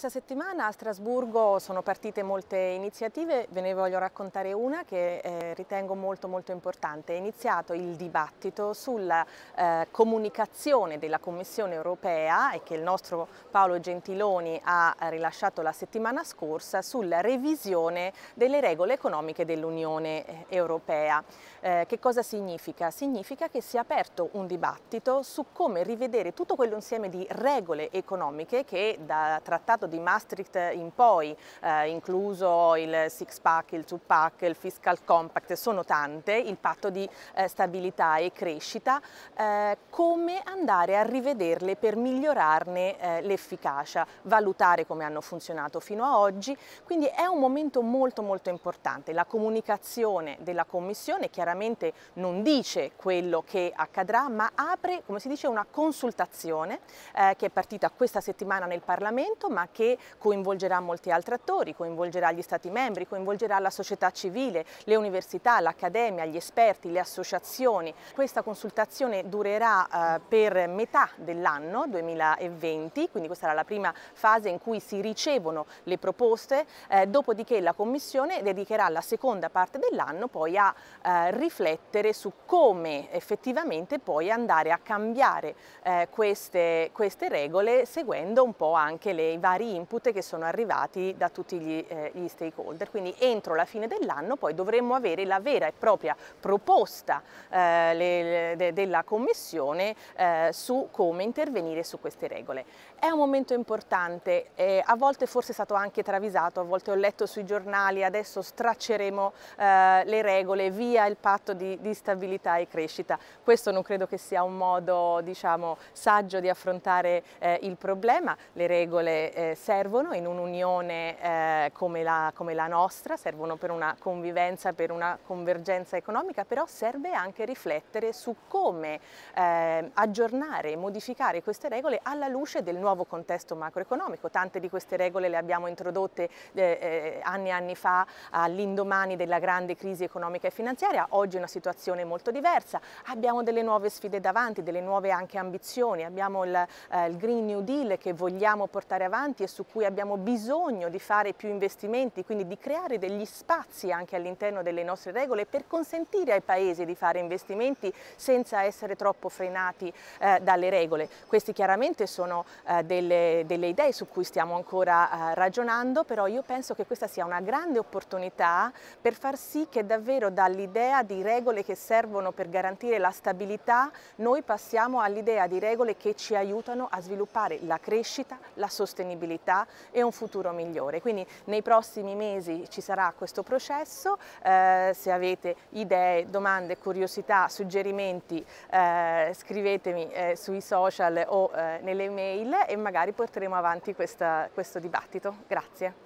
questa settimana a Strasburgo sono partite molte iniziative, ve ne voglio raccontare una che eh, ritengo molto molto importante. È iniziato il dibattito sulla eh, comunicazione della Commissione europea e che il nostro Paolo Gentiloni ha rilasciato la settimana scorsa sulla revisione delle regole economiche dell'Unione eh, europea. Eh, che cosa significa? Significa che si è aperto un dibattito su come rivedere tutto quell'insieme di regole economiche che da trattato trattato di Maastricht in poi, eh, incluso il six pack, il two pack, il fiscal compact, sono tante, il patto di eh, stabilità e crescita, eh, come andare a rivederle per migliorarne eh, l'efficacia, valutare come hanno funzionato fino a oggi, quindi è un momento molto molto importante. La comunicazione della Commissione chiaramente non dice quello che accadrà, ma apre, come si dice, una consultazione eh, che è partita questa settimana nel Parlamento, ma che coinvolgerà molti altri attori, coinvolgerà gli Stati membri, coinvolgerà la società civile, le università, l'accademia, gli esperti, le associazioni. Questa consultazione durerà eh, per metà dell'anno 2020, quindi questa sarà la prima fase in cui si ricevono le proposte, eh, dopodiché la Commissione dedicherà la seconda parte dell'anno poi a eh, riflettere su come effettivamente poi andare a cambiare eh, queste, queste regole seguendo un po' anche le varie vari input che sono arrivati da tutti gli, eh, gli stakeholder. Quindi entro la fine dell'anno poi dovremmo avere la vera e propria proposta eh, le, de, della Commissione eh, su come intervenire su queste regole. È un momento importante, a volte forse è stato anche travisato, a volte ho letto sui giornali adesso stracceremo eh, le regole via il patto di, di stabilità e crescita. Questo non credo che sia un modo diciamo, saggio di affrontare eh, il problema, le regole eh, eh, servono in un'unione eh, come, la, come la nostra, servono per una convivenza, per una convergenza economica, però serve anche riflettere su come eh, aggiornare e modificare queste regole alla luce del nuovo contesto macroeconomico. Tante di queste regole le abbiamo introdotte eh, eh anni e anni fa all'indomani della grande crisi economica e finanziaria, oggi è una situazione molto diversa, abbiamo delle nuove sfide davanti, delle nuove anche ambizioni, abbiamo il, eh, il Green New Deal che vogliamo portare avanti importanti e su cui abbiamo bisogno di fare più investimenti, quindi di creare degli spazi anche all'interno delle nostre regole per consentire ai paesi di fare investimenti senza essere troppo frenati eh, dalle regole. Queste chiaramente sono eh, delle, delle, idee su cui stiamo ancora eh, ragionando, però io penso che questa sia una grande opportunità per far sì che davvero dall'idea di regole che servono per garantire la stabilità noi passiamo all'idea di regole che ci aiutano a sviluppare la crescita, la sostenibilità stabilità e un futuro migliore. Quindi nei prossimi mesi ci sarà questo processo, eh, se avete idee, domande, curiosità, suggerimenti eh, scrivetemi eh, sui social o eh, nelle email e magari porteremo avanti questa, questo dibattito. Grazie.